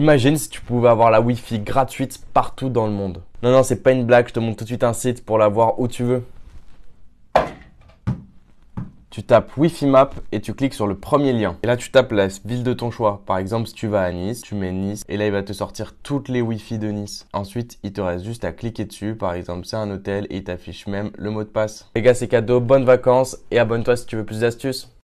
Imagine si tu pouvais avoir la Wi-Fi gratuite partout dans le monde. Non, non, c'est pas une blague, je te montre tout de suite un site pour la voir où tu veux. Tu tapes Wi-Fi Map et tu cliques sur le premier lien. Et là, tu tapes la ville de ton choix. Par exemple, si tu vas à Nice, tu mets Nice et là, il va te sortir toutes les Wi-Fi de Nice. Ensuite, il te reste juste à cliquer dessus. Par exemple, c'est un hôtel et il t'affiche même le mot de passe. Les gars, c'est cadeau, bonnes vacances et abonne-toi si tu veux plus d'astuces.